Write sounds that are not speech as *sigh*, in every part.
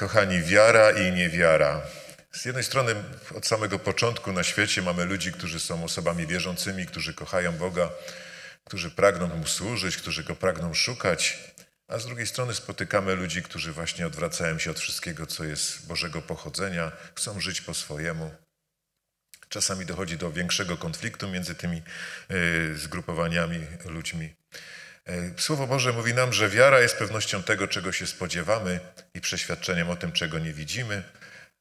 Kochani, wiara i niewiara. Z jednej strony od samego początku na świecie mamy ludzi, którzy są osobami wierzącymi, którzy kochają Boga, którzy pragną Mu służyć, którzy Go pragną szukać, a z drugiej strony spotykamy ludzi, którzy właśnie odwracają się od wszystkiego, co jest Bożego pochodzenia, chcą żyć po swojemu. Czasami dochodzi do większego konfliktu między tymi y, zgrupowaniami ludźmi. E, słowo Boże mówi nam, że wiara jest pewnością tego, czego się spodziewamy i przeświadczeniem o tym, czego nie widzimy.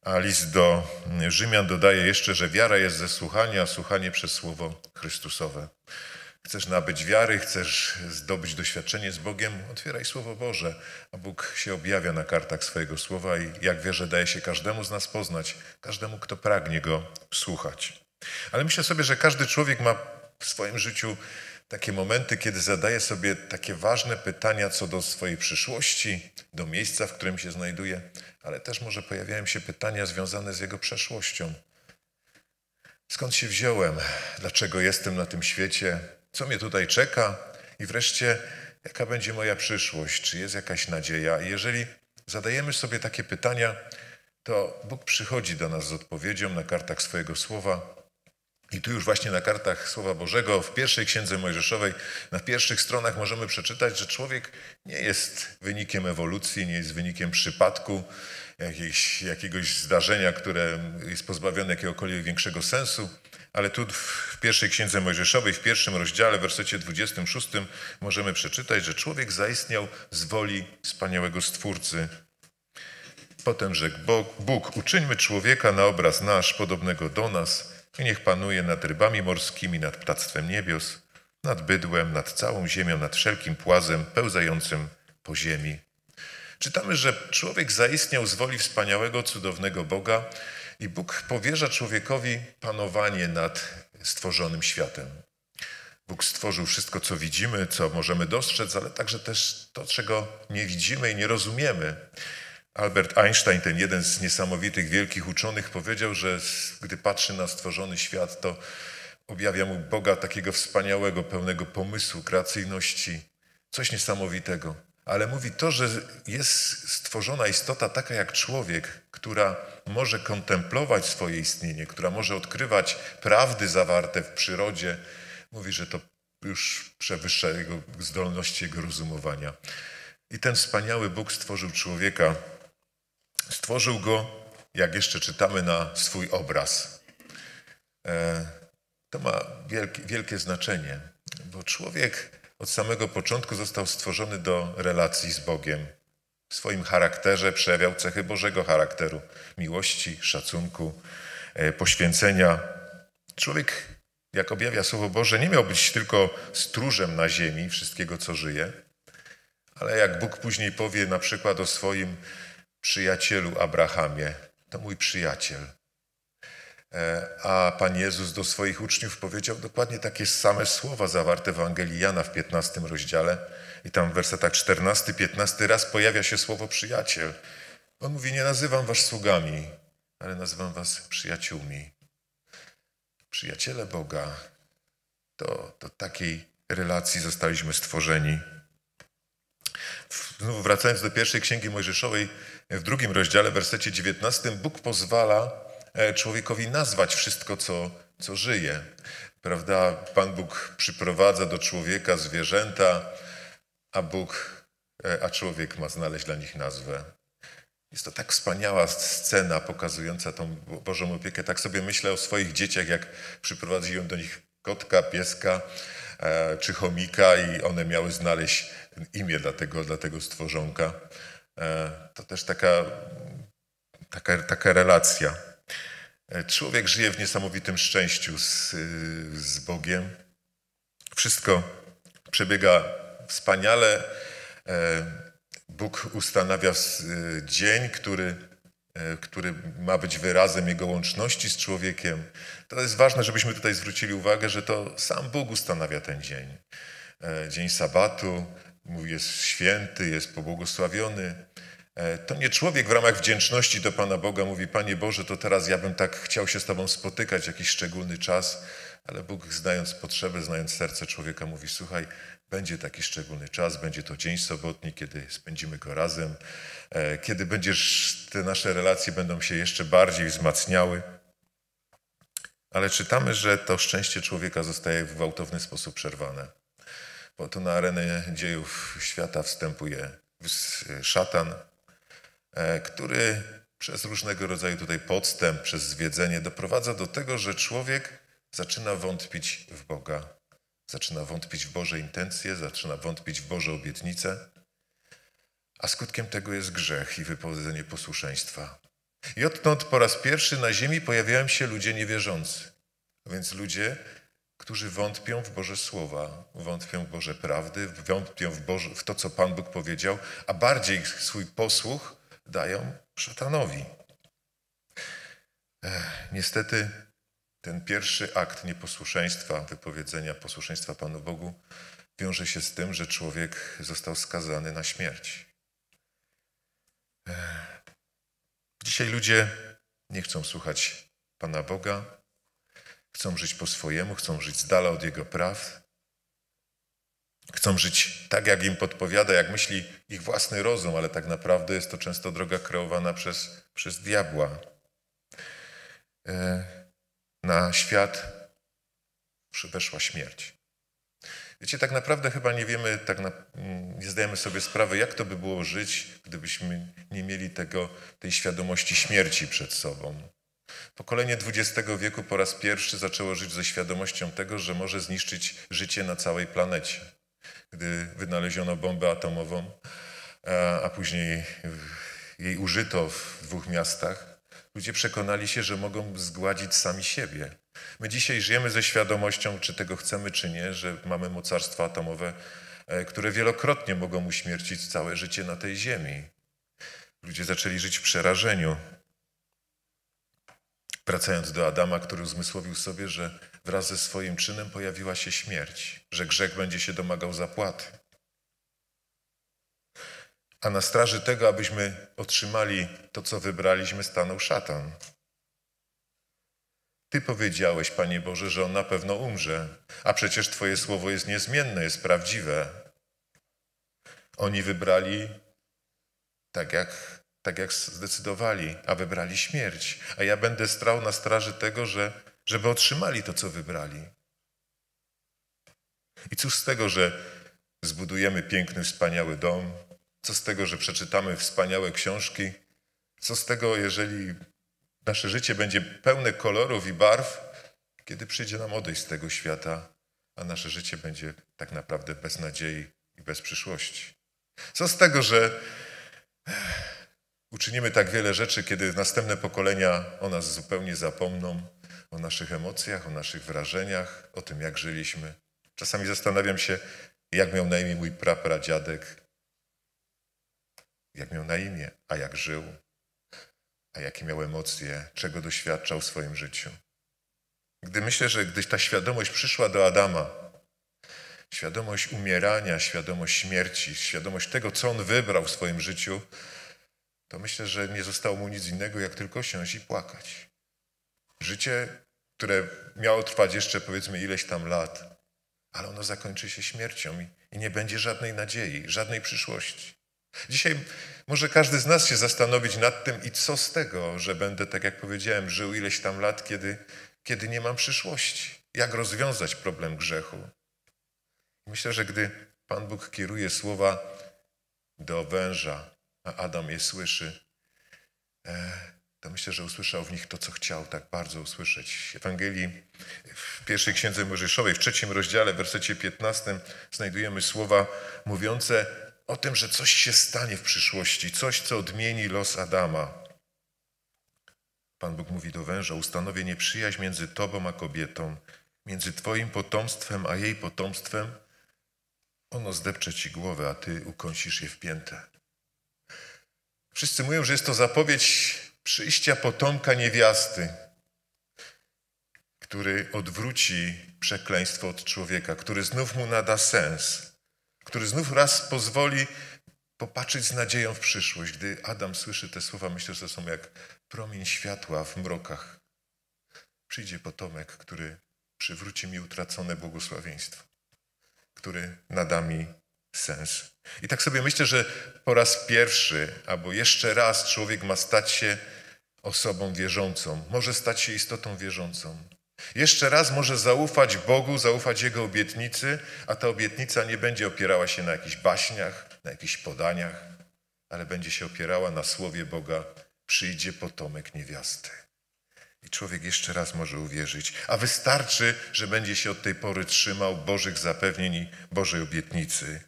A list do Rzymian dodaje jeszcze, że wiara jest ze słuchania, a słuchanie przez słowo Chrystusowe. Chcesz nabyć wiary, chcesz zdobyć doświadczenie z Bogiem, otwieraj Słowo Boże, a Bóg się objawia na kartach swojego Słowa i jak wierzę, daje się każdemu z nas poznać, każdemu, kto pragnie Go słuchać. Ale myślę sobie, że każdy człowiek ma w swoim życiu takie momenty, kiedy zadaję sobie takie ważne pytania co do swojej przyszłości, do miejsca, w którym się znajduję, ale też może pojawiają się pytania związane z jego przeszłością. Skąd się wziąłem? Dlaczego jestem na tym świecie? Co mnie tutaj czeka? I wreszcie, jaka będzie moja przyszłość? Czy jest jakaś nadzieja? I jeżeli zadajemy sobie takie pytania, to Bóg przychodzi do nas z odpowiedzią na kartach swojego słowa i tu już właśnie na kartach Słowa Bożego, w pierwszej księdze Mojżeszowej, na pierwszych stronach możemy przeczytać, że człowiek nie jest wynikiem ewolucji, nie jest wynikiem przypadku, jakiegoś zdarzenia, które jest pozbawione jakiegokolwiek większego sensu. Ale tu w pierwszej księdze Mojżeszowej, w pierwszym rozdziale, w wersecie 26, możemy przeczytać, że człowiek zaistniał z woli wspaniałego Stwórcy. Potem rzekł Bóg, Bóg uczyńmy człowieka na obraz nasz, podobnego do nas niech panuje nad rybami morskimi, nad ptactwem niebios, nad bydłem, nad całą ziemią, nad wszelkim płazem pełzającym po ziemi. Czytamy, że człowiek zaistniał z woli wspaniałego, cudownego Boga i Bóg powierza człowiekowi panowanie nad stworzonym światem. Bóg stworzył wszystko, co widzimy, co możemy dostrzec, ale także też to, czego nie widzimy i nie rozumiemy. Albert Einstein, ten jeden z niesamowitych wielkich uczonych, powiedział, że gdy patrzy na stworzony świat, to objawia mu Boga takiego wspaniałego, pełnego pomysłu, kreacyjności, coś niesamowitego. Ale mówi to, że jest stworzona istota taka jak człowiek, która może kontemplować swoje istnienie, która może odkrywać prawdy zawarte w przyrodzie. Mówi, że to już przewyższa jego zdolności, jego rozumowania. I ten wspaniały Bóg stworzył człowieka Stworzył go, jak jeszcze czytamy, na swój obraz. E, to ma wielkie, wielkie znaczenie, bo człowiek od samego początku został stworzony do relacji z Bogiem. W swoim charakterze przejawiał cechy Bożego charakteru miłości, szacunku, e, poświęcenia. Człowiek, jak objawia Słowo Boże, nie miał być tylko stróżem na ziemi wszystkiego, co żyje, ale jak Bóg później powie na przykład o swoim Przyjacielu Abrahamie, to mój przyjaciel. E, a Pan Jezus do swoich uczniów powiedział dokładnie takie same słowa zawarte w Ewangelii Jana w 15 rozdziale. I tam w wersetach 14-15 raz pojawia się słowo przyjaciel. On mówi, nie nazywam was sługami, ale nazywam was przyjaciółmi. Przyjaciele Boga, to do takiej relacji zostaliśmy stworzeni. Znowu wracając do pierwszej księgi Mojżeszowej, w drugim rozdziale, w wersecie 19, Bóg pozwala e, człowiekowi nazwać wszystko, co, co żyje. Prawda? Pan Bóg przyprowadza do człowieka zwierzęta, a Bóg, e, a człowiek ma znaleźć dla nich nazwę. Jest to tak wspaniała scena pokazująca tą Bożą opiekę. Tak sobie myślę o swoich dzieciach, jak przyprowadziłem do nich kotka, pieska e, czy chomika i one miały znaleźć imię dla tego, dla tego stworzonka. E, to też taka, taka, taka relacja. E, człowiek żyje w niesamowitym szczęściu z, z Bogiem. Wszystko przebiega wspaniale. E, Bóg ustanawia dzień, który, który ma być wyrazem Jego łączności z człowiekiem. To jest ważne, żebyśmy tutaj zwrócili uwagę, że to sam Bóg ustanawia ten dzień. Dzień sabatu, mówi, jest święty, jest pobłogosławiony. E, to nie człowiek w ramach wdzięczności do Pana Boga mówi, Panie Boże, to teraz ja bym tak chciał się z Tobą spotykać jakiś szczególny czas, ale Bóg znając potrzebę, znając serce człowieka mówi, słuchaj, będzie taki szczególny czas, będzie to dzień sobotni, kiedy spędzimy go razem, e, kiedy będziesz, te nasze relacje będą się jeszcze bardziej wzmacniały. Ale czytamy, że to szczęście człowieka zostaje w gwałtowny sposób przerwane bo to na arenę dziejów świata wstępuje szatan, e, który przez różnego rodzaju tutaj podstęp, przez zwiedzenie doprowadza do tego, że człowiek zaczyna wątpić w Boga, zaczyna wątpić w Boże intencje, zaczyna wątpić w Boże obietnice, a skutkiem tego jest grzech i wypowiedzenie posłuszeństwa. I odtąd po raz pierwszy na ziemi pojawiają się ludzie niewierzący, więc ludzie, którzy wątpią w Boże Słowa, wątpią w Boże prawdy, wątpią w, Boże, w to, co Pan Bóg powiedział, a bardziej swój posłuch dają szatanowi. Ech, niestety ten pierwszy akt nieposłuszeństwa, wypowiedzenia posłuszeństwa Panu Bogu, wiąże się z tym, że człowiek został skazany na śmierć. Ech. Dzisiaj ludzie nie chcą słuchać Pana Boga, Chcą żyć po swojemu, chcą żyć z dala od Jego praw. Chcą żyć tak, jak im podpowiada, jak myśli ich własny rozum, ale tak naprawdę jest to często droga kreowana przez, przez diabła. E, na świat przyweszła śmierć. Wiecie, tak naprawdę chyba nie wiemy, tak na, mm, nie zdajemy sobie sprawy, jak to by było żyć, gdybyśmy nie mieli tego, tej świadomości śmierci przed sobą. Pokolenie XX wieku po raz pierwszy zaczęło żyć ze świadomością tego, że może zniszczyć życie na całej planecie. Gdy wynaleziono bombę atomową, a później jej użyto w dwóch miastach, ludzie przekonali się, że mogą zgładzić sami siebie. My dzisiaj żyjemy ze świadomością, czy tego chcemy, czy nie, że mamy mocarstwa atomowe, e, które wielokrotnie mogą uśmiercić całe życie na tej Ziemi. Ludzie zaczęli żyć w przerażeniu, Wracając do Adama, który uzmysłowił sobie, że wraz ze swoim czynem pojawiła się śmierć, że grzech będzie się domagał zapłaty. A na straży tego, abyśmy otrzymali to, co wybraliśmy, stanął szatan. Ty powiedziałeś, Panie Boże, że on na pewno umrze, a przecież Twoje słowo jest niezmienne, jest prawdziwe. Oni wybrali tak, jak tak jak zdecydowali, a wybrali śmierć. A ja będę strał na straży tego, że, żeby otrzymali to, co wybrali. I cóż z tego, że zbudujemy piękny, wspaniały dom? Co z tego, że przeczytamy wspaniałe książki? Co z tego, jeżeli nasze życie będzie pełne kolorów i barw, kiedy przyjdzie nam odejść z tego świata, a nasze życie będzie tak naprawdę bez nadziei i bez przyszłości? Co z tego, że Uczynimy tak wiele rzeczy, kiedy następne pokolenia o nas zupełnie zapomną, o naszych emocjach, o naszych wrażeniach, o tym, jak żyliśmy. Czasami zastanawiam się, jak miał na imię mój prapradziadek, jak miał na imię, a jak żył, a jakie miał emocje, czego doświadczał w swoim życiu. Gdy myślę, że gdyś ta świadomość przyszła do Adama, świadomość umierania, świadomość śmierci, świadomość tego, co on wybrał w swoim życiu, to myślę, że nie zostało mu nic innego, jak tylko siąść i płakać. Życie, które miało trwać jeszcze powiedzmy ileś tam lat, ale ono zakończy się śmiercią i, i nie będzie żadnej nadziei, żadnej przyszłości. Dzisiaj może każdy z nas się zastanowić nad tym i co z tego, że będę, tak jak powiedziałem, żył ileś tam lat, kiedy, kiedy nie mam przyszłości. Jak rozwiązać problem grzechu? Myślę, że gdy Pan Bóg kieruje słowa do węża, a Adam je słyszy, e, to myślę, że usłyszał w nich to, co chciał tak bardzo usłyszeć. W Ewangelii w pierwszej księdze Mojżeszowej, w trzecim rozdziale, w wersecie 15, znajdujemy słowa mówiące o tym, że coś się stanie w przyszłości, coś, co odmieni los Adama. Pan Bóg mówi do węża: Ustanowię nieprzyjaźń między tobą a kobietą, między twoim potomstwem a jej potomstwem. Ono zdepcze ci głowę, a ty ukąsisz je w piętę. Wszyscy mówią, że jest to zapowiedź przyjścia potomka niewiasty, który odwróci przekleństwo od człowieka, który znów mu nada sens, który znów raz pozwoli popatrzeć z nadzieją w przyszłość. Gdy Adam słyszy te słowa, myślę, że to są jak promień światła w mrokach. Przyjdzie potomek, który przywróci mi utracone błogosławieństwo, który nada mi sens. I tak sobie myślę, że po raz pierwszy albo jeszcze raz człowiek ma stać się osobą wierzącą, może stać się istotą wierzącą. Jeszcze raz może zaufać Bogu, zaufać Jego obietnicy, a ta obietnica nie będzie opierała się na jakichś baśniach, na jakichś podaniach, ale będzie się opierała na słowie Boga: przyjdzie potomek niewiasty. I człowiek jeszcze raz może uwierzyć, a wystarczy, że będzie się od tej pory trzymał Bożych zapewnień i Bożej obietnicy.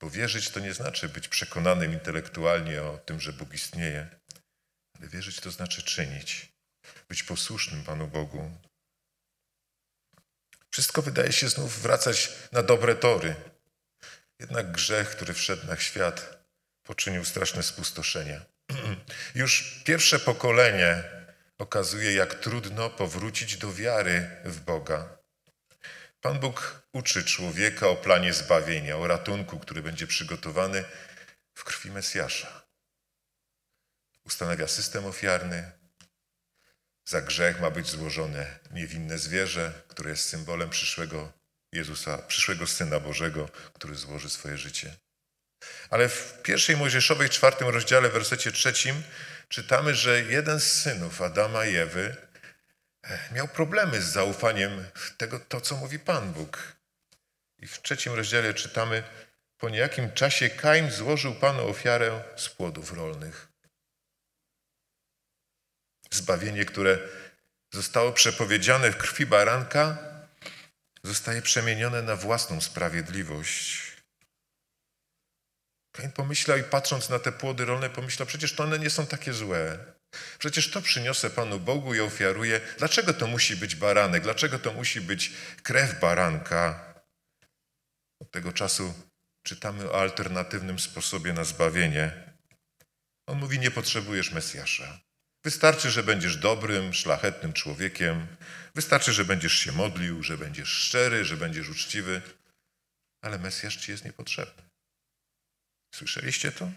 Bo wierzyć to nie znaczy być przekonanym intelektualnie o tym, że Bóg istnieje, ale wierzyć to znaczy czynić, być posłusznym Panu Bogu. Wszystko wydaje się znów wracać na dobre tory. Jednak grzech, który wszedł na świat, poczynił straszne spustoszenia. *clears throat* Już pierwsze pokolenie okazuje, jak trudno powrócić do wiary w Boga. Pan Bóg uczy człowieka o planie zbawienia, o ratunku, który będzie przygotowany w krwi Mesjasza. Ustanawia system ofiarny. Za grzech ma być złożone niewinne zwierzę, które jest symbolem przyszłego Jezusa, przyszłego Syna Bożego, który złoży swoje życie. Ale w pierwszej Mojżeszowej, czwartym rozdziale, wersecie trzecim, czytamy, że jeden z synów Adama i Ewy miał problemy z zaufaniem tego, to co mówi Pan Bóg. I w trzecim rozdziale czytamy, po niejakim czasie Kain złożył Panu ofiarę z płodów rolnych. Zbawienie, które zostało przepowiedziane w krwi baranka, zostaje przemienione na własną sprawiedliwość. Kain pomyślał i patrząc na te płody rolne, pomyślał, przecież to one nie są takie złe. Przecież to przyniosę Panu Bogu i ofiaruję. Dlaczego to musi być baranek? Dlaczego to musi być krew baranka? Od tego czasu czytamy o alternatywnym sposobie na zbawienie. On mówi: Nie potrzebujesz Mesjasza. Wystarczy, że będziesz dobrym, szlachetnym człowiekiem. Wystarczy, że będziesz się modlił, że będziesz szczery, że będziesz uczciwy. Ale Mesjasz ci jest niepotrzebny. Słyszeliście to?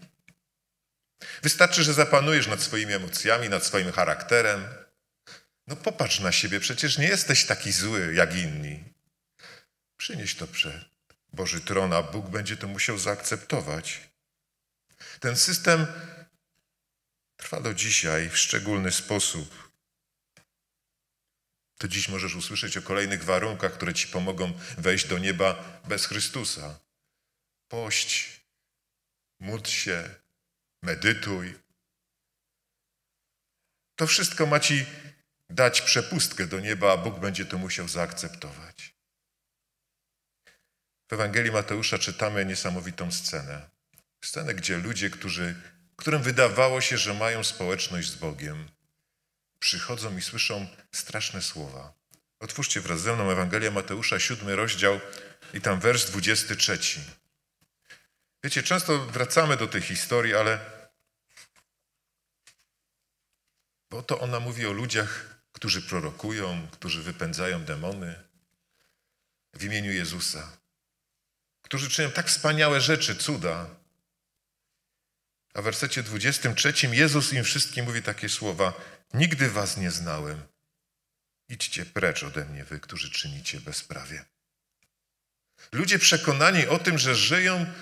Wystarczy, że zapanujesz nad swoimi emocjami, nad swoim charakterem. No popatrz na siebie, przecież nie jesteś taki zły jak inni. Przynieś to przed Boży tron, a Bóg będzie to musiał zaakceptować. Ten system trwa do dzisiaj w szczególny sposób. To dziś możesz usłyszeć o kolejnych warunkach, które ci pomogą wejść do nieba bez Chrystusa. Pość, módl się, medytuj. To wszystko ma ci dać przepustkę do nieba, a Bóg będzie to musiał zaakceptować. W Ewangelii Mateusza czytamy niesamowitą scenę. Scenę, gdzie ludzie, którzy, którym wydawało się, że mają społeczność z Bogiem, przychodzą i słyszą straszne słowa. Otwórzcie wraz ze mną Ewangelię Mateusza, siódmy rozdział i tam wers 23. Wiecie, często wracamy do tej historii, ale bo to ona mówi o ludziach, którzy prorokują, którzy wypędzają demony w imieniu Jezusa, którzy czynią tak wspaniałe rzeczy, cuda. A w wersecie 23 Jezus im wszystkim mówi takie słowa: Nigdy was nie znałem. Idźcie precz ode mnie, wy, którzy czynicie bezprawie. Ludzie przekonani o tym, że żyją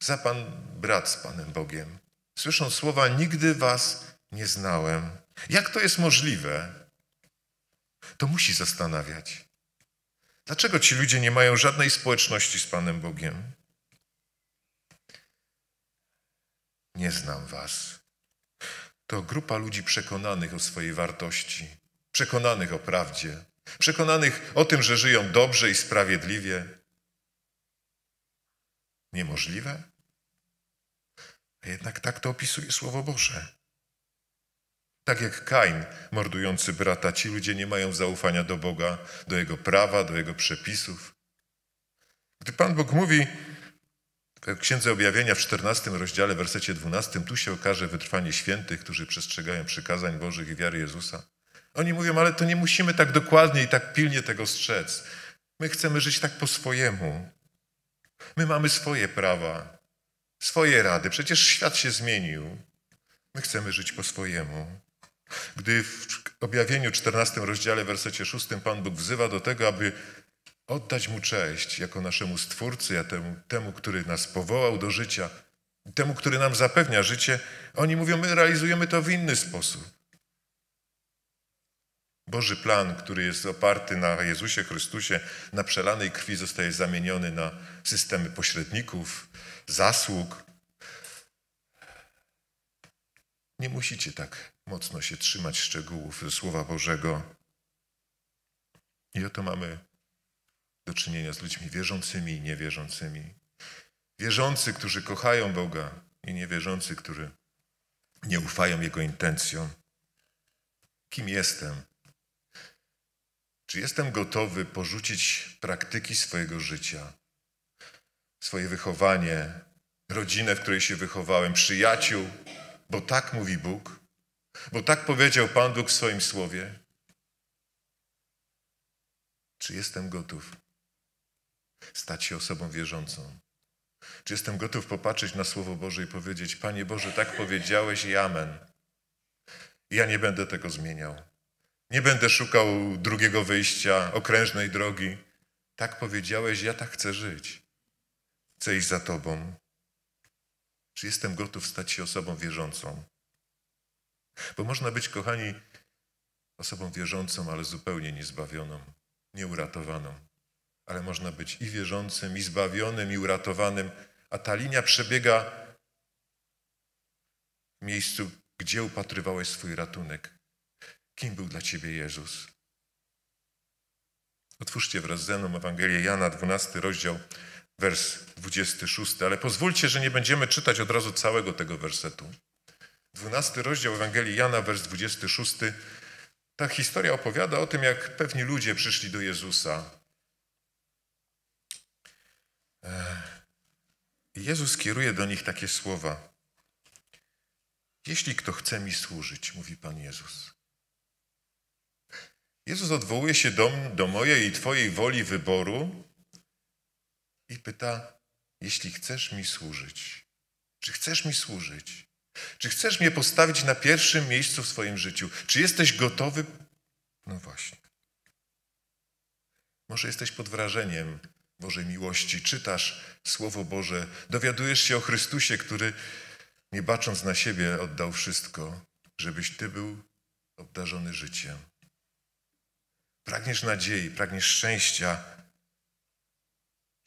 za Pan brat z Panem Bogiem. Słyszą słowa: Nigdy was nie znałem. Jak to jest możliwe? To musi zastanawiać. Dlaczego ci ludzie nie mają żadnej społeczności z Panem Bogiem? Nie znam was. To grupa ludzi przekonanych o swojej wartości, przekonanych o prawdzie, przekonanych o tym, że żyją dobrze i sprawiedliwie, niemożliwe? A jednak tak to opisuje Słowo Boże. Tak jak Kain, mordujący brata, ci ludzie nie mają zaufania do Boga, do Jego prawa, do Jego przepisów. Gdy Pan Bóg mówi w Księdze Objawienia w 14 rozdziale, wersecie 12, tu się okaże wytrwanie świętych, którzy przestrzegają przykazań Bożych i wiary Jezusa. Oni mówią, ale to nie musimy tak dokładnie i tak pilnie tego strzec. My chcemy żyć tak po swojemu. My mamy swoje prawa, swoje rady. Przecież świat się zmienił. My chcemy żyć po swojemu. Gdy w objawieniu 14 rozdziale, wersecie 6, Pan Bóg wzywa do tego, aby oddać Mu cześć jako naszemu Stwórcy, a temu, temu, który nas powołał do życia, temu, który nam zapewnia życie, oni mówią, my realizujemy to w inny sposób. Boży plan, który jest oparty na Jezusie Chrystusie, na przelanej krwi, zostaje zamieniony na systemy pośredników, zasług. Nie musicie tak mocno się trzymać szczegółów Słowa Bożego. I oto mamy do czynienia z ludźmi wierzącymi i niewierzącymi. Wierzący, którzy kochają Boga i niewierzący, którzy nie ufają Jego intencjom. Kim jestem? Czy jestem gotowy porzucić praktyki swojego życia, swoje wychowanie, rodzinę, w której się wychowałem, przyjaciół, bo tak mówi Bóg, bo tak powiedział Pan Bóg w swoim słowie? Czy jestem gotów stać się osobą wierzącą? Czy jestem gotów popatrzeć na Słowo Boże i powiedzieć: Panie Boże, tak powiedziałeś i amen. ja nie będę tego zmieniał. Nie będę szukał drugiego wyjścia, okrężnej drogi. Tak powiedziałeś, ja tak chcę żyć. Chcę iść za Tobą. Czy jestem gotów stać się osobą wierzącą? Bo można być, kochani, osobą wierzącą, ale zupełnie niezbawioną, nieuratowaną. Ale można być i wierzącym, i zbawionym, i uratowanym, a ta linia przebiega w miejscu, gdzie upatrywałeś swój ratunek. Kim był dla ciebie Jezus? Otwórzcie wraz ze mną Ewangelię Jana, 12 rozdział, wers 26, ale pozwólcie, że nie będziemy czytać od razu całego tego wersetu. 12 rozdział Ewangelii Jana, wers 26. Ta historia opowiada o tym, jak pewni ludzie przyszli do Jezusa. Jezus kieruje do nich takie słowa. Jeśli kto chce mi służyć, mówi Pan Jezus, Jezus odwołuje się do, do mojej i Twojej woli wyboru i pyta, jeśli chcesz mi służyć, czy chcesz mi służyć? Czy chcesz mnie postawić na pierwszym miejscu w swoim życiu? Czy jesteś gotowy? No właśnie. Może jesteś pod wrażeniem Bożej miłości, czytasz Słowo Boże, dowiadujesz się o Chrystusie, który nie bacząc na siebie oddał wszystko, żebyś Ty był obdarzony życiem. Pragniesz nadziei, pragniesz szczęścia.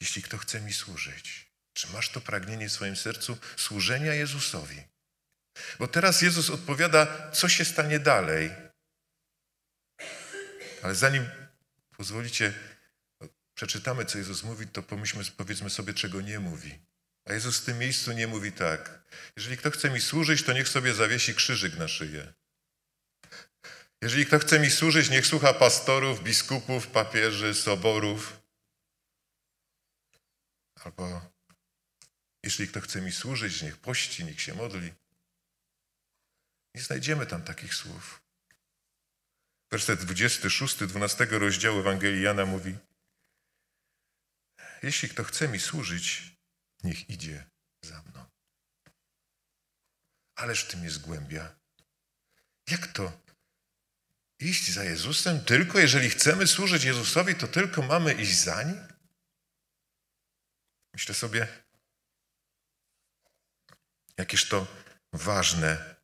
Jeśli kto chce mi służyć, czy masz to pragnienie w swoim sercu służenia Jezusowi? Bo teraz Jezus odpowiada, co się stanie dalej. Ale zanim pozwolicie, przeczytamy, co Jezus mówi, to pomyślmy, powiedzmy sobie, czego nie mówi. A Jezus w tym miejscu nie mówi tak. Jeżeli kto chce mi służyć, to niech sobie zawiesi krzyżyk na szyję jeżeli kto chce mi służyć, niech słucha pastorów, biskupów, papieży, soborów. Albo jeśli kto chce mi służyć, niech pości, niech się modli. Nie znajdziemy tam takich słów. Werset 26, 12 rozdziału Ewangelii Jana mówi: Jeśli kto chce mi służyć, niech idzie za mną. Ależ w tym jest głębia. Jak to, iść za Jezusem? Tylko jeżeli chcemy służyć Jezusowi, to tylko mamy iść za Nim? Myślę sobie, jakież to ważne,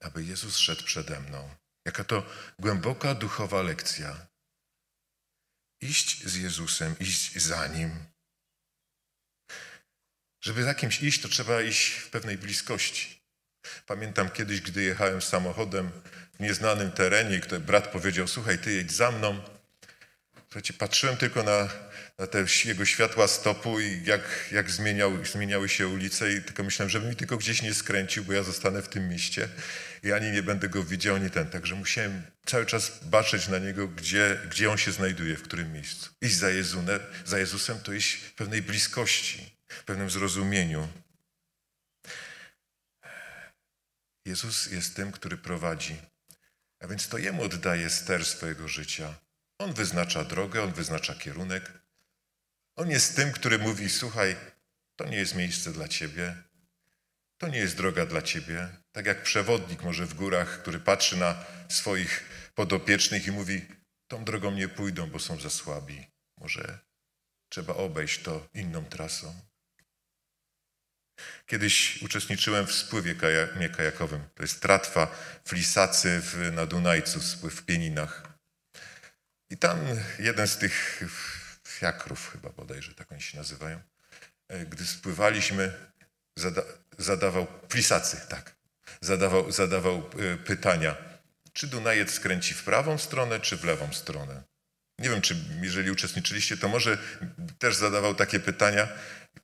aby Jezus szedł przede mną. Jaka to głęboka duchowa lekcja. Iść z Jezusem, iść za Nim. Żeby za kimś iść, to trzeba iść w pewnej bliskości. Pamiętam kiedyś, gdy jechałem samochodem w nieznanym terenie i brat powiedział, słuchaj, ty jedź za mną. Słuchajcie, patrzyłem tylko na, na te jego światła stopu i jak, jak zmieniały, zmieniały się ulice i tylko myślałem, żeby mi tylko gdzieś nie skręcił, bo ja zostanę w tym mieście i ani nie będę go widział, ani ten. Także musiałem cały czas baczyć na niego, gdzie, gdzie on się znajduje, w którym miejscu. Iść za, Jezune, za Jezusem to iść w pewnej bliskości, w pewnym zrozumieniu. Jezus jest tym, który prowadzi. A więc to Jemu oddaje ster swojego życia. On wyznacza drogę, On wyznacza kierunek. On jest tym, który mówi, słuchaj, to nie jest miejsce dla Ciebie, to nie jest droga dla Ciebie. Tak jak przewodnik może w górach, który patrzy na swoich podopiecznych i mówi, tą drogą nie pójdą, bo są za słabi. Może trzeba obejść to inną trasą. Kiedyś uczestniczyłem w spływie kajakowym. To jest tratwa flisacy w, na Dunajcu, spływ w Pieninach. I tam jeden z tych fiakrów chyba bodajże, tak oni się nazywają, e, gdy spływaliśmy, zada, zadawał, w tak, zadawał, zadawał e, pytania, czy Dunajec skręci w prawą stronę, czy w lewą stronę. Nie wiem, czy jeżeli uczestniczyliście, to może też zadawał takie pytania.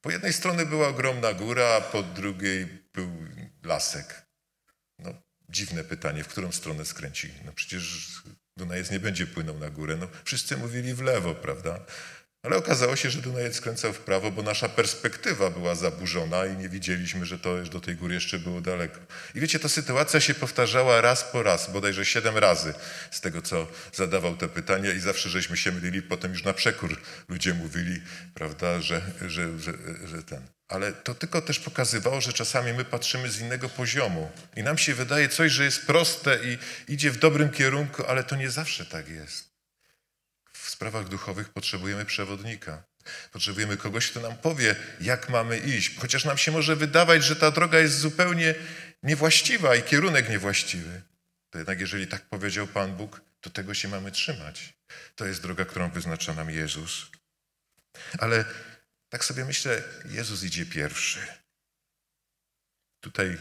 Po jednej stronie była ogromna góra, a po drugiej był lasek. No, dziwne pytanie, w którą stronę skręci. No przecież Dunajec nie będzie płynął na górę. No, wszyscy mówili w lewo, prawda? Ale okazało się, że Dunajec skręcał w prawo, bo nasza perspektywa była zaburzona i nie widzieliśmy, że to do tej góry jeszcze było daleko. I wiecie, ta sytuacja się powtarzała raz po raz, bodajże siedem razy z tego, co zadawał te pytania i zawsze żeśmy się mylili, potem już na przekór ludzie mówili, prawda, że, że, że, że ten. Ale to tylko też pokazywało, że czasami my patrzymy z innego poziomu i nam się wydaje coś, że jest proste i idzie w dobrym kierunku, ale to nie zawsze tak jest sprawach duchowych potrzebujemy przewodnika. Potrzebujemy kogoś, kto nam powie, jak mamy iść. Chociaż nam się może wydawać, że ta droga jest zupełnie niewłaściwa i kierunek niewłaściwy. To jednak, jeżeli tak powiedział Pan Bóg, to tego się mamy trzymać. To jest droga, którą wyznacza nam Jezus. Ale tak sobie myślę, Jezus idzie pierwszy. Tutaj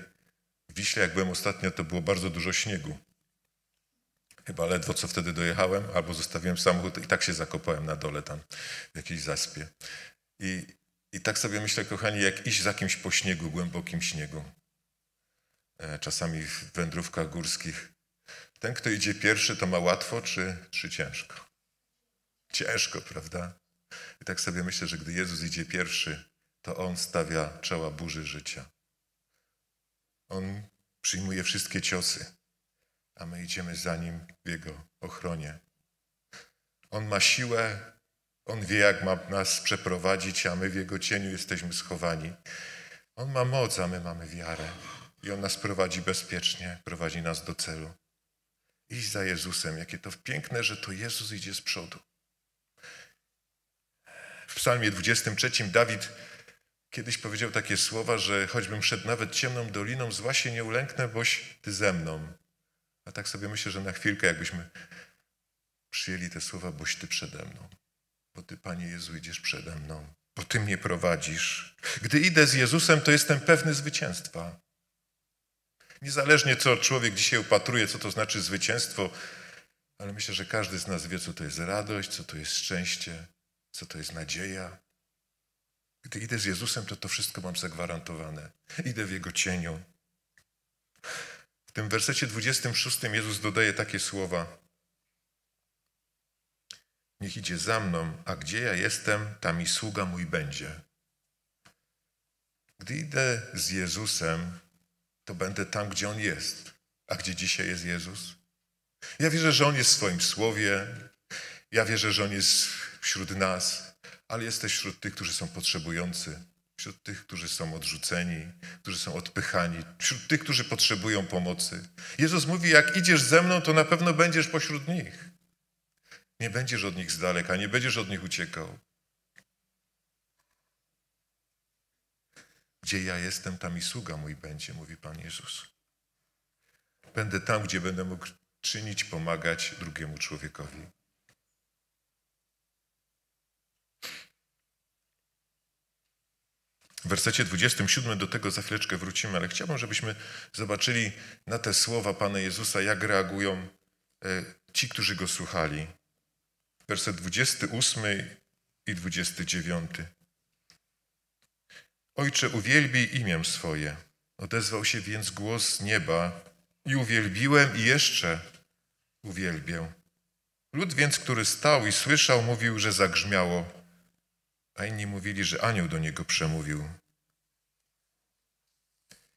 w Wiśle, jak byłem ostatnio, to było bardzo dużo śniegu. Chyba ledwo co wtedy dojechałem, albo zostawiłem samochód i tak się zakopałem na dole tam w jakiejś zaspie. I, i tak sobie myślę, kochani, jak iść za kimś po śniegu, głębokim śniegu. E, czasami w wędrówkach górskich. Ten, kto idzie pierwszy, to ma łatwo czy, czy ciężko? Ciężko, prawda? I tak sobie myślę, że gdy Jezus idzie pierwszy, to On stawia czoła burzy życia. On przyjmuje wszystkie ciosy a my idziemy za Nim w Jego ochronie. On ma siłę, On wie, jak ma nas przeprowadzić, a my w Jego cieniu jesteśmy schowani. On ma moc, a my mamy wiarę. I On nas prowadzi bezpiecznie, prowadzi nas do celu. Iść za Jezusem. Jakie to piękne, że to Jezus idzie z przodu. W psalmie 23 Dawid kiedyś powiedział takie słowa, że choćbym szedł nawet ciemną doliną, zła się nie ulęknę, boś Ty ze mną. A tak sobie myślę, że na chwilkę jakbyśmy przyjęli te słowa, boś Ty przede mną, bo Ty, Panie Jezu, idziesz przede mną, bo Ty mnie prowadzisz. Gdy idę z Jezusem, to jestem pewny zwycięstwa. Niezależnie co człowiek dzisiaj upatruje, co to znaczy zwycięstwo, ale myślę, że każdy z nas wie, co to jest radość, co to jest szczęście, co to jest nadzieja. Gdy idę z Jezusem, to to wszystko mam zagwarantowane. Idę w Jego cieniu. W tym wersecie 26 Jezus dodaje takie słowa. Niech idzie za mną, a gdzie ja jestem, tam i sługa mój będzie. Gdy idę z Jezusem, to będę tam, gdzie On jest. A gdzie dzisiaj jest Jezus? Ja wierzę, że On jest w swoim słowie. Ja wierzę, że On jest wśród nas, ale jesteś wśród tych, którzy są potrzebujący wśród tych, którzy są odrzuceni, którzy są odpychani, wśród tych, którzy potrzebują pomocy. Jezus mówi: Jak idziesz ze mną, to na pewno będziesz pośród nich. Nie będziesz od nich z daleka, nie będziesz od nich uciekał. Gdzie ja jestem, tam i sługa mój będzie, mówi Pan Jezus. Będę tam, gdzie będę mógł czynić, pomagać drugiemu człowiekowi. W wersecie 27 do tego za chwileczkę wrócimy, ale chciałbym, żebyśmy zobaczyli na te słowa Pana Jezusa, jak reagują e, ci, którzy Go słuchali. Werset 28 i 29. Ojcze, uwielbij imię swoje. Odezwał się więc głos z nieba i uwielbiłem i jeszcze uwielbię. Lud więc, który stał i słyszał, mówił, że zagrzmiało – a inni mówili, że anioł do niego przemówił.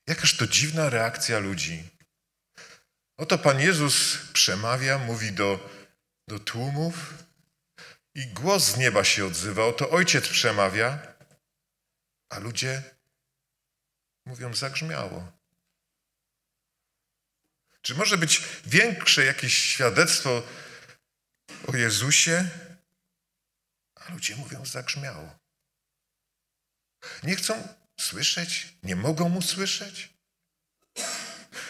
Jakaż to dziwna reakcja ludzi. Oto Pan Jezus przemawia, mówi do, do tłumów i głos z nieba się odzywa. Oto Ojciec przemawia, a ludzie mówią zagrzmiało. Czy może być większe jakieś świadectwo o Jezusie tak ludzie mówią, zagrzmiało. Nie chcą słyszeć, nie mogą usłyszeć.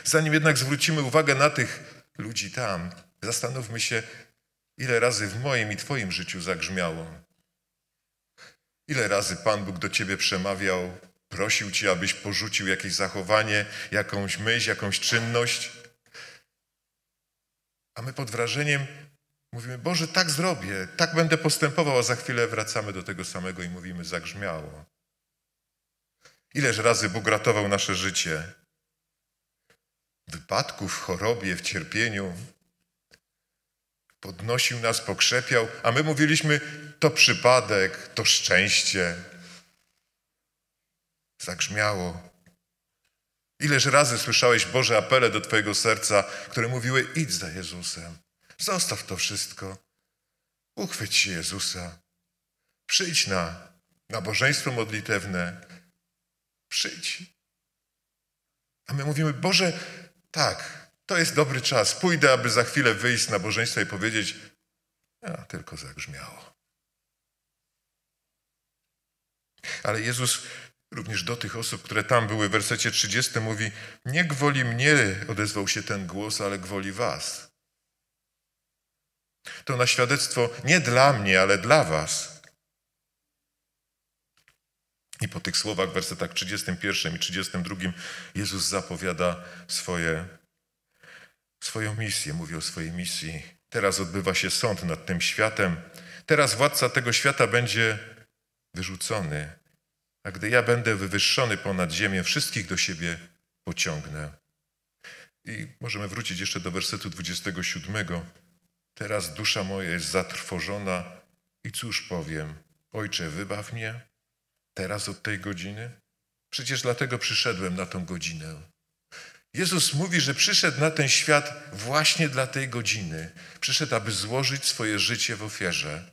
Zanim jednak zwrócimy uwagę na tych ludzi tam, zastanówmy się, ile razy w moim i Twoim życiu zagrzmiało. Ile razy Pan Bóg do Ciebie przemawiał, prosił Cię, abyś porzucił jakieś zachowanie, jakąś myśl, jakąś czynność. A my pod wrażeniem Mówimy, Boże, tak zrobię, tak będę postępował, a za chwilę wracamy do tego samego i mówimy, zagrzmiało. Ileż razy Bóg ratował nasze życie? wypadków, w chorobie, w cierpieniu. Podnosił nas, pokrzepiał, a my mówiliśmy, to przypadek, to szczęście. Zagrzmiało. Ileż razy słyszałeś Boże apele do Twojego serca, które mówiły: idź za Jezusem. Zostaw to wszystko. Uchwyć się Jezusa. Przyjdź na nabożeństwo modlitewne. Przyjdź. A my mówimy, Boże, tak, to jest dobry czas. Pójdę, aby za chwilę wyjść z nabożeństwa i powiedzieć, a tylko zagrzmiało. Ale Jezus również do tych osób, które tam były w wersecie 30 mówi, nie gwoli mnie odezwał się ten głos, ale gwoli was. To na świadectwo nie dla mnie, ale dla was. I po tych słowach w wersetach 31 i 32 Jezus zapowiada swoje, swoją misję, mówi o swojej misji. Teraz odbywa się sąd nad tym światem. Teraz władca tego świata będzie wyrzucony, a gdy ja będę wywyższony ponad ziemię, wszystkich do siebie pociągnę. I możemy wrócić jeszcze do wersetu 27. Teraz dusza moja jest zatrwożona i cóż powiem? Ojcze, wybaw mnie teraz od tej godziny? Przecież dlatego przyszedłem na tą godzinę. Jezus mówi, że przyszedł na ten świat właśnie dla tej godziny. Przyszedł, aby złożyć swoje życie w ofierze.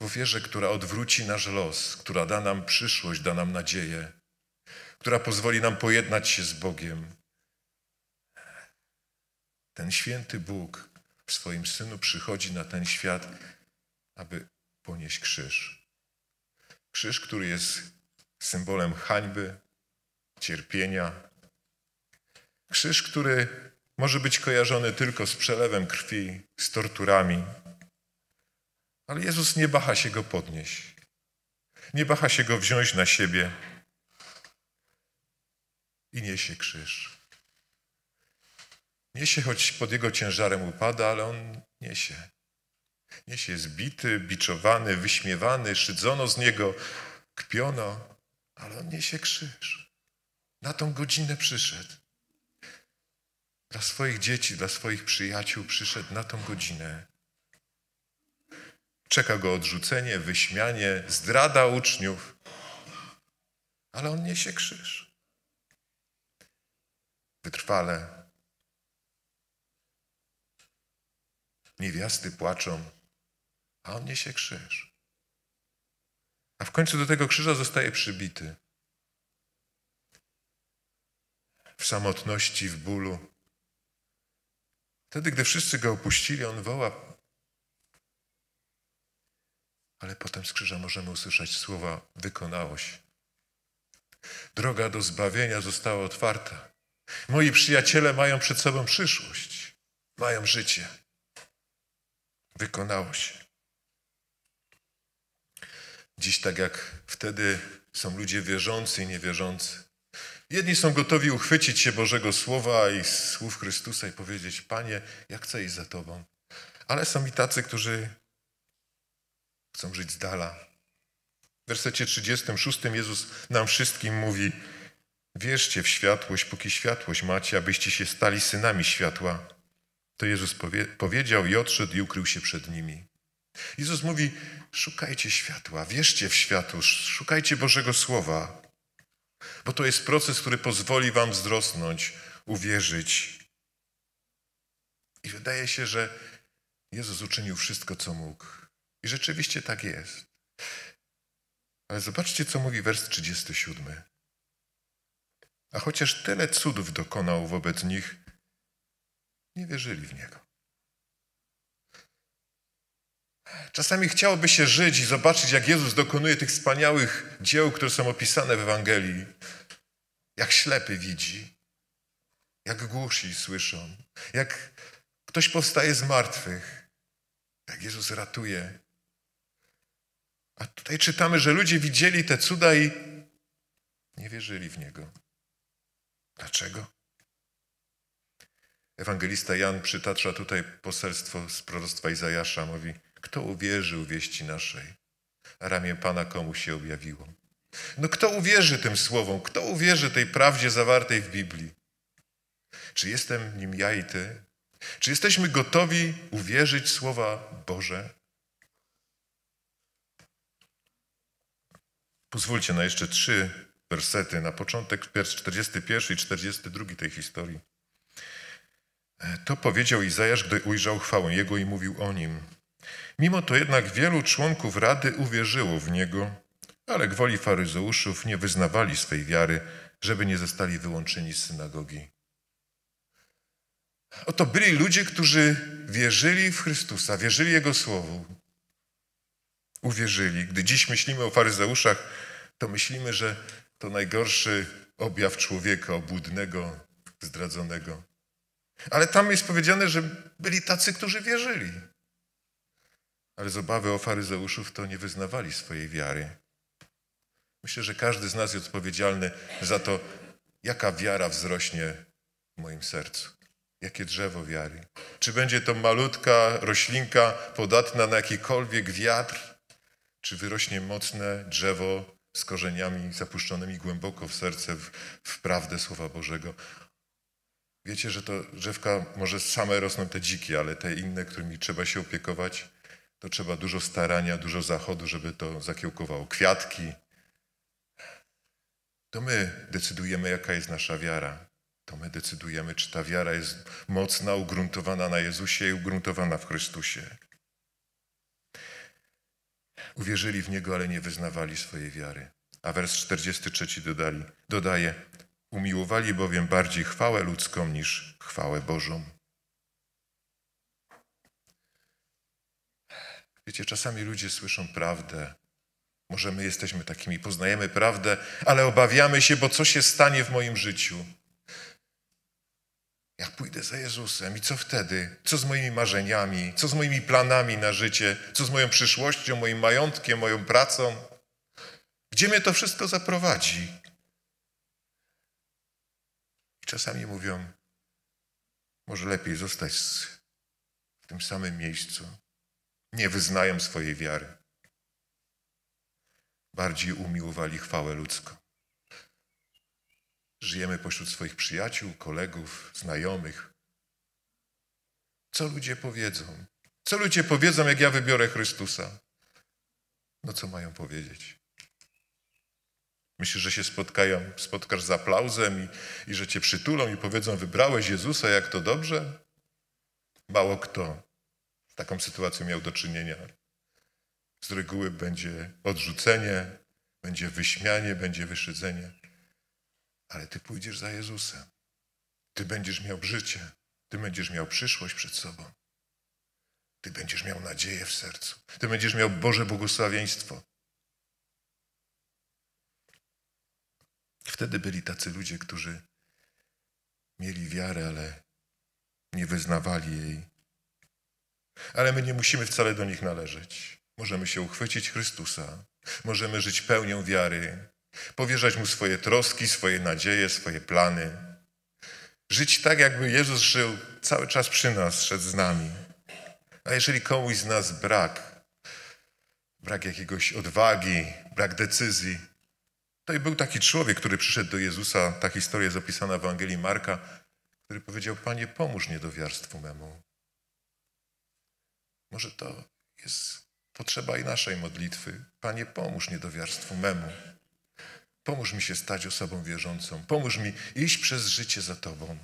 W ofierze, która odwróci nasz los, która da nam przyszłość, da nam nadzieję, która pozwoli nam pojednać się z Bogiem. Ten święty Bóg w swoim synu przychodzi na ten świat, aby ponieść krzyż. Krzyż, który jest symbolem hańby, cierpienia. Krzyż, który może być kojarzony tylko z przelewem krwi, z torturami. Ale Jezus nie baha się go podnieść. Nie baha się go wziąć na siebie i niesie krzyż. Niesie, choć pod jego ciężarem upada, ale on niesie. Niesie, jest bity, biczowany, wyśmiewany, szydzono z niego, kpiono, ale on niesie krzyż. Na tą godzinę przyszedł. Dla swoich dzieci, dla swoich przyjaciół przyszedł na tą godzinę. Czeka go odrzucenie, wyśmianie, zdrada uczniów, ale on niesie krzyż. Wytrwale niewiasty płaczą, a on niesie krzyż. A w końcu do tego krzyża zostaje przybity. W samotności, w bólu. Wtedy, gdy wszyscy go opuścili, on woła. Ale potem z krzyża możemy usłyszeć słowa: "Wykonałoś, Droga do zbawienia została otwarta. Moi przyjaciele mają przed sobą przyszłość, mają życie. Wykonało się. Dziś tak jak wtedy są ludzie wierzący i niewierzący. Jedni są gotowi uchwycić się Bożego Słowa i słów Chrystusa i powiedzieć: Panie, ja chcę iść za Tobą. Ale są i tacy, którzy chcą żyć z dala. W wersecie 36 Jezus nam wszystkim mówi: Wierzcie w światłość, póki światłość macie, abyście się stali synami światła. To Jezus powie, powiedział i odszedł i ukrył się przed nimi. Jezus mówi: Szukajcie światła, wierzcie w światło, szukajcie Bożego Słowa, bo to jest proces, który pozwoli Wam wzrosnąć, uwierzyć. I wydaje się, że Jezus uczynił wszystko, co mógł. I rzeczywiście tak jest. Ale zobaczcie, co mówi wers 37. A chociaż tyle cudów dokonał wobec nich, nie wierzyli w Niego. Czasami chciałoby się żyć i zobaczyć, jak Jezus dokonuje tych wspaniałych dzieł, które są opisane w Ewangelii. Jak ślepy widzi, jak głusi słyszą, jak ktoś powstaje z martwych, jak Jezus ratuje. A tutaj czytamy, że ludzie widzieli te cuda i nie wierzyli w Niego. Dlaczego? Ewangelista Jan przytacza tutaj poselstwo z proroctwa Izajasza. Mówi, kto uwierzył wieści naszej, a ramię Pana komu się objawiło. No kto uwierzy tym słowom? Kto uwierzy tej prawdzie zawartej w Biblii? Czy jestem nim ja i ty? Czy jesteśmy gotowi uwierzyć słowa Boże? Pozwólcie na jeszcze trzy wersety, na początek wers 41 i 42 tej historii. E, to powiedział Izajasz, gdy ujrzał chwałę Jego i mówił o nim. Mimo to jednak wielu członków rady uwierzyło w Niego, ale gwoli faryzeuszów nie wyznawali swej wiary, żeby nie zostali wyłączeni z synagogi. Oto byli ludzie, którzy wierzyli w Chrystusa, wierzyli Jego Słowu. Uwierzyli. Gdy dziś myślimy o faryzeuszach, to myślimy, że to najgorszy objaw człowieka obłudnego, zdradzonego. Ale tam jest powiedziane, że byli tacy, którzy wierzyli. Ale z obawy o faryzeuszów to nie wyznawali swojej wiary. Myślę, że każdy z nas jest odpowiedzialny za to, jaka wiara wzrośnie w moim sercu. Jakie drzewo wiary. Czy będzie to malutka roślinka podatna na jakikolwiek wiatr, czy wyrośnie mocne drzewo z korzeniami zapuszczonymi głęboko w serce, w, w prawdę Słowa Bożego. Wiecie, że to drzewka, może same rosną te dziki, ale te inne, którymi trzeba się opiekować, to trzeba dużo starania, dużo zachodu, żeby to zakiełkowało. Kwiatki. To my decydujemy, jaka jest nasza wiara. To my decydujemy, czy ta wiara jest mocna, ugruntowana na Jezusie i ugruntowana w Chrystusie. Uwierzyli w Niego, ale nie wyznawali swojej wiary. A wers 43 dodali, dodaje, Umiłowali bowiem bardziej chwałę ludzką niż chwałę Bożą. Wiecie, czasami ludzie słyszą prawdę. Może my jesteśmy takimi, poznajemy prawdę, ale obawiamy się, bo co się stanie w moim życiu? Jak pójdę za Jezusem i co wtedy? Co z moimi marzeniami? Co z moimi planami na życie? Co z moją przyszłością, moim majątkiem, moją pracą? Gdzie mnie to wszystko zaprowadzi? I czasami mówią, może lepiej zostać w tym samym miejscu. Nie wyznają swojej wiary. Bardziej umiłowali chwałę ludzką. Żyjemy pośród swoich przyjaciół, kolegów, znajomych. Co ludzie powiedzą? Co ludzie powiedzą, jak ja wybiorę Chrystusa? No co mają powiedzieć? Myślisz, że się spotkają, spotkasz z aplauzem i, i że cię przytulą i powiedzą, wybrałeś Jezusa, jak to dobrze? Mało kto z taką sytuacją miał do czynienia. Z reguły będzie odrzucenie, będzie wyśmianie, będzie wyszydzenie. Ale ty pójdziesz za Jezusem. Ty będziesz miał życie. Ty będziesz miał przyszłość przed sobą. Ty będziesz miał nadzieję w sercu. Ty będziesz miał Boże błogosławieństwo. Wtedy byli tacy ludzie, którzy mieli wiarę, ale nie wyznawali jej. Ale my nie musimy wcale do nich należeć. Możemy się uchwycić Chrystusa, możemy żyć pełnią wiary, powierzać Mu swoje troski, swoje nadzieje, swoje plany. Żyć tak, jakby Jezus żył cały czas przy nas, szedł z nami. A jeżeli komuś z nas brak, brak jakiegoś odwagi, brak decyzji, to był taki człowiek, który przyszedł do Jezusa, ta historia jest opisana w Ewangelii Marka, który powiedział, Panie, pomóż niedowiarstwu memu. Może to jest potrzeba i naszej modlitwy. Panie, pomóż niedowiarstwu memu. Pomóż mi się stać osobą wierzącą. Pomóż mi iść przez życie za Tobą.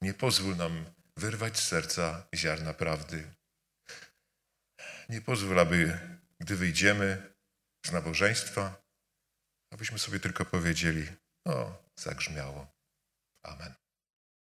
Nie pozwól nam wyrwać z serca ziarna prawdy. Nie pozwól, aby gdy wyjdziemy z nabożeństwa, abyśmy sobie tylko powiedzieli, O, zagrzmiało. Amen.